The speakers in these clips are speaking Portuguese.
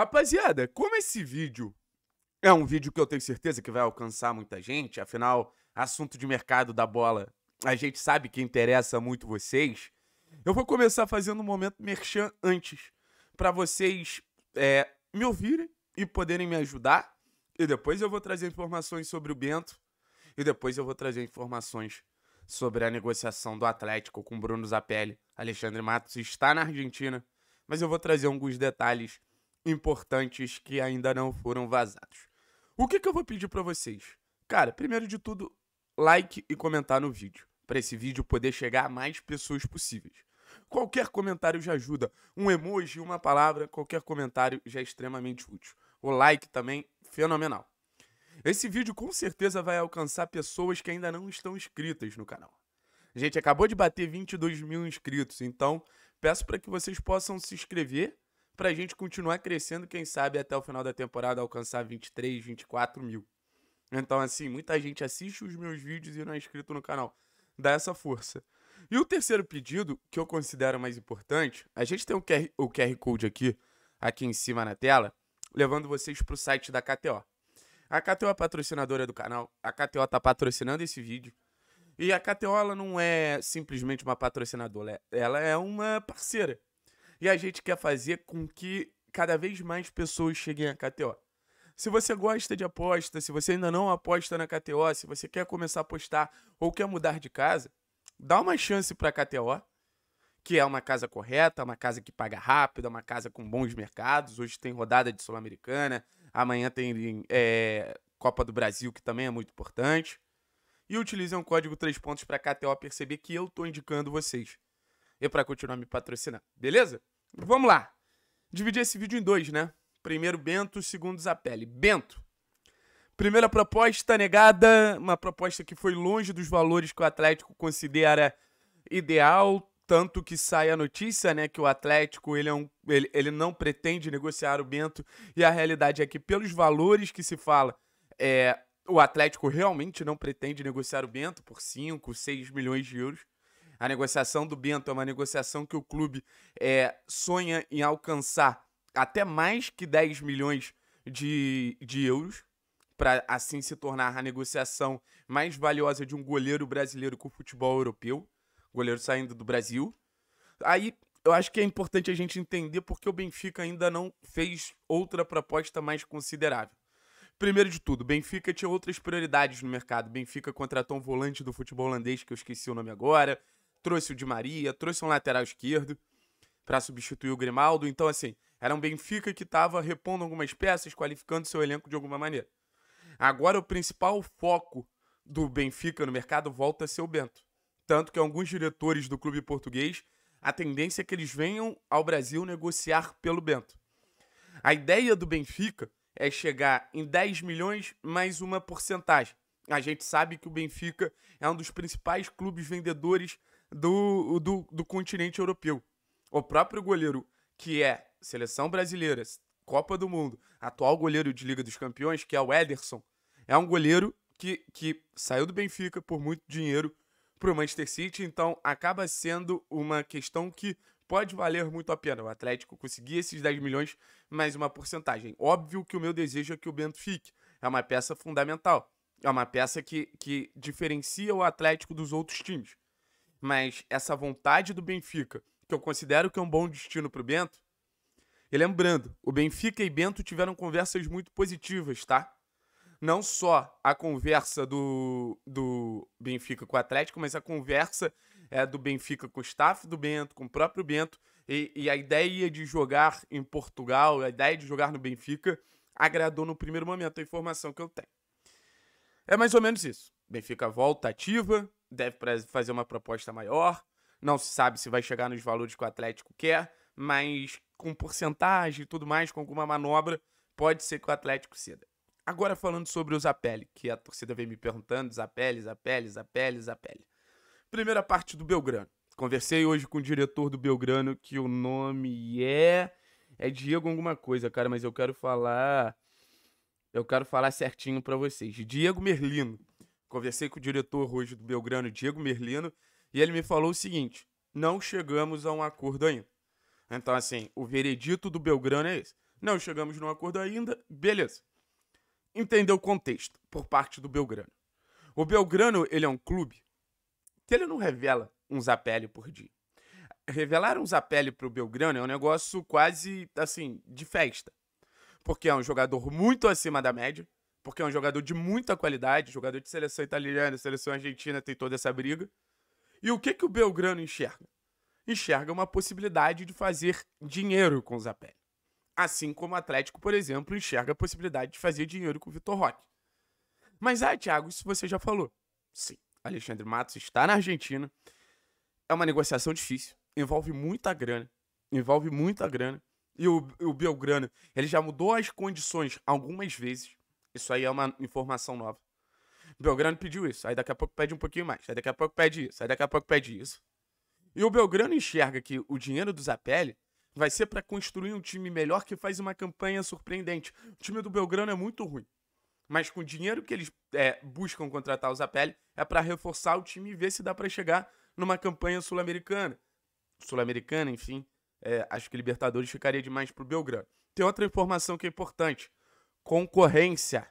Rapaziada, como esse vídeo é um vídeo que eu tenho certeza que vai alcançar muita gente, afinal, assunto de mercado da bola, a gente sabe que interessa muito vocês, eu vou começar fazendo um momento merchan antes, para vocês é, me ouvirem e poderem me ajudar, e depois eu vou trazer informações sobre o Bento, e depois eu vou trazer informações sobre a negociação do Atlético com Bruno Zapelli. Alexandre Matos está na Argentina, mas eu vou trazer alguns detalhes importantes que ainda não foram vazados. O que, que eu vou pedir para vocês? Cara, primeiro de tudo, like e comentar no vídeo, para esse vídeo poder chegar a mais pessoas possíveis. Qualquer comentário já ajuda, um emoji, uma palavra, qualquer comentário já é extremamente útil. O like também, fenomenal. Esse vídeo com certeza vai alcançar pessoas que ainda não estão inscritas no canal. A gente acabou de bater 22 mil inscritos, então peço para que vocês possam se inscrever pra gente continuar crescendo, quem sabe até o final da temporada alcançar 23, 24 mil. Então, assim, muita gente assiste os meus vídeos e não é inscrito no canal. Dá essa força. E o terceiro pedido, que eu considero mais importante, a gente tem o QR, o QR Code aqui, aqui em cima na tela, levando vocês para o site da KTO. A KTO é patrocinadora do canal, a KTO está patrocinando esse vídeo. E a KTO ela não é simplesmente uma patrocinadora, ela é uma parceira. E a gente quer fazer com que cada vez mais pessoas cheguem à KTO. Se você gosta de aposta, se você ainda não aposta na KTO, se você quer começar a apostar ou quer mudar de casa, dá uma chance para a KTO, que é uma casa correta, uma casa que paga rápido, uma casa com bons mercados. Hoje tem rodada de Sul-Americana, amanhã tem é, Copa do Brasil, que também é muito importante. E utilizem um código 3 pontos para a KTO perceber que eu estou indicando vocês. E para continuar me patrocinando, beleza? Vamos lá. Dividir esse vídeo em dois, né? Primeiro Bento, segundo Zapelli. Bento. Primeira proposta negada, uma proposta que foi longe dos valores que o Atlético considera ideal, tanto que sai a notícia, né, que o Atlético ele, é um, ele, ele não pretende negociar o Bento, e a realidade é que pelos valores que se fala, é, o Atlético realmente não pretende negociar o Bento por 5, 6 milhões de euros. A negociação do Bento é uma negociação que o clube é, sonha em alcançar até mais que 10 milhões de, de euros, para assim se tornar a negociação mais valiosa de um goleiro brasileiro com o futebol europeu, goleiro saindo do Brasil. Aí eu acho que é importante a gente entender porque o Benfica ainda não fez outra proposta mais considerável. Primeiro de tudo, Benfica tinha outras prioridades no mercado. Benfica contratou um volante do futebol holandês, que eu esqueci o nome agora trouxe o Di Maria, trouxe um lateral esquerdo para substituir o Grimaldo. Então, assim, era um Benfica que estava repondo algumas peças, qualificando seu elenco de alguma maneira. Agora, o principal foco do Benfica no mercado volta a ser o Bento. Tanto que alguns diretores do clube português, a tendência é que eles venham ao Brasil negociar pelo Bento. A ideia do Benfica é chegar em 10 milhões mais uma porcentagem. A gente sabe que o Benfica é um dos principais clubes vendedores do, do, do continente europeu. O próprio goleiro, que é seleção brasileira, Copa do Mundo, atual goleiro de Liga dos Campeões, que é o Ederson, é um goleiro que, que saiu do Benfica por muito dinheiro para o Manchester City, então acaba sendo uma questão que pode valer muito a pena. O Atlético conseguir esses 10 milhões mais uma porcentagem. Óbvio que o meu desejo é que o Bento fique. É uma peça fundamental. É uma peça que, que diferencia o Atlético dos outros times. Mas essa vontade do Benfica, que eu considero que é um bom destino para o Bento. E lembrando, o Benfica e Bento tiveram conversas muito positivas, tá? Não só a conversa do, do Benfica com o Atlético, mas a conversa é, do Benfica com o staff do Bento, com o próprio Bento. E, e a ideia de jogar em Portugal, a ideia de jogar no Benfica, agradou no primeiro momento a informação que eu tenho. É mais ou menos isso. Benfica volta ativa, deve fazer uma proposta maior. Não se sabe se vai chegar nos valores que o Atlético quer, mas com porcentagem e tudo mais, com alguma manobra, pode ser que o Atlético ceda. Agora falando sobre o Zapelli, que a torcida vem me perguntando, Zapelli, Zapelli, Zapelli, Zapelli. Primeira parte do Belgrano. Conversei hoje com o diretor do Belgrano, que o nome é... É Diego alguma coisa, cara, mas eu quero falar... Eu quero falar certinho para vocês. Diego Merlino. Conversei com o diretor hoje do Belgrano, Diego Merlino, e ele me falou o seguinte: não chegamos a um acordo ainda. Então, assim, o veredito do Belgrano é esse. Não chegamos num acordo ainda, beleza. Entendeu o contexto por parte do Belgrano. O Belgrano, ele é um clube que ele não revela um zapele por dia. Revelar zapele para pro Belgrano é um negócio quase, assim, de festa. Porque é um jogador muito acima da média, porque é um jogador de muita qualidade, jogador de seleção italiana, seleção argentina, tem toda essa briga. E o que, que o Belgrano enxerga? Enxerga uma possibilidade de fazer dinheiro com o Zapelli. Assim como o Atlético, por exemplo, enxerga a possibilidade de fazer dinheiro com o Vitor Roque. Mas, ah, Thiago, isso você já falou. Sim, Alexandre Matos está na Argentina. É uma negociação difícil, envolve muita grana. Envolve muita grana. E o, o Belgrano, ele já mudou as condições algumas vezes isso aí é uma informação nova. Belgrano pediu isso, aí daqui a pouco pede um pouquinho mais, aí daqui a pouco pede isso, aí daqui a pouco pede isso. E o Belgrano enxerga que o dinheiro do Zapelli vai ser para construir um time melhor que faz uma campanha surpreendente. O time do Belgrano é muito ruim, mas com o dinheiro que eles é, buscam contratar o Zapelli é para reforçar o time e ver se dá para chegar numa campanha sul-americana. Sul-americana, enfim, é, acho que Libertadores ficaria demais pro Belgrano. Tem outra informação que é importante. Concorrência.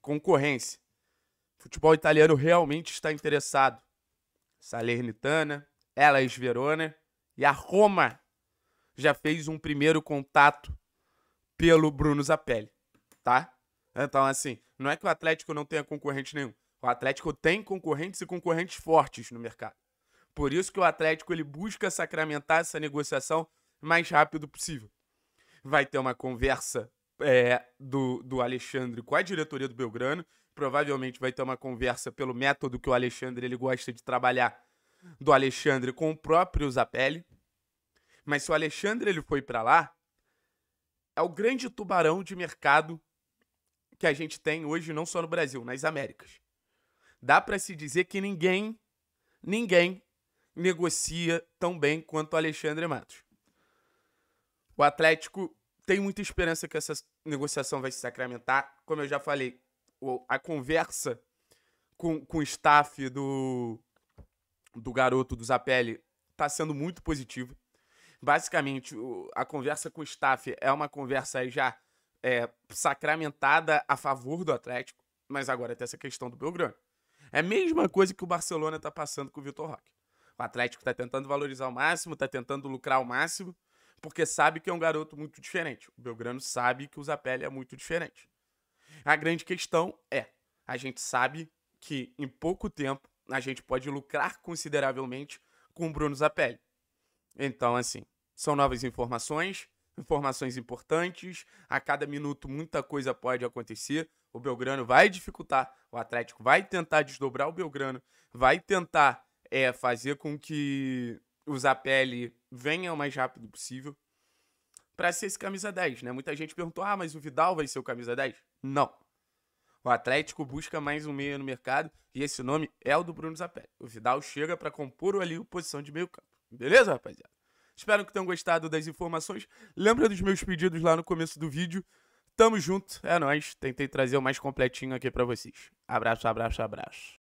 Concorrência. O futebol italiano realmente está interessado. Salernitana, Elas Verona e a Roma já fez um primeiro contato pelo Bruno Zapelli, tá? Então, assim, não é que o Atlético não tenha concorrente nenhum. O Atlético tem concorrentes e concorrentes fortes no mercado. Por isso que o Atlético ele busca sacramentar essa negociação o mais rápido possível. Vai ter uma conversa é, do, do Alexandre com a diretoria do Belgrano. Provavelmente vai ter uma conversa pelo método que o Alexandre ele gosta de trabalhar do Alexandre com o próprio Zapelli. Mas se o Alexandre ele foi para lá, é o grande tubarão de mercado que a gente tem hoje não só no Brasil, nas Américas. Dá para se dizer que ninguém, ninguém negocia tão bem quanto o Alexandre Matos. O Atlético tenho muita esperança que essa negociação vai se sacramentar. Como eu já falei, a conversa com, com o staff do, do garoto do Zapelli está sendo muito positiva. Basicamente, a conversa com o staff é uma conversa já é, sacramentada a favor do Atlético, mas agora tem essa questão do Belgrano. É a mesma coisa que o Barcelona está passando com o Vitor Roque. O Atlético está tentando valorizar o máximo, está tentando lucrar o máximo, porque sabe que é um garoto muito diferente. O Belgrano sabe que o Zapelli é muito diferente. A grande questão é, a gente sabe que em pouco tempo a gente pode lucrar consideravelmente com o Bruno Zapelli. Então, assim, são novas informações, informações importantes. A cada minuto muita coisa pode acontecer. O Belgrano vai dificultar, o Atlético vai tentar desdobrar o Belgrano, vai tentar é, fazer com que o Zapelli venha o mais rápido possível para ser esse camisa 10, né? Muita gente perguntou: "Ah, mas o Vidal vai ser o camisa 10?" Não. O Atlético busca mais um meia no mercado e esse nome é o do Bruno Zapelli. O Vidal chega para compor ali a posição de meio-campo. Beleza, rapaziada? Espero que tenham gostado das informações. Lembra dos meus pedidos lá no começo do vídeo. Tamo junto, é nós. Tentei trazer o mais completinho aqui para vocês. Abraço, abraço, abraço.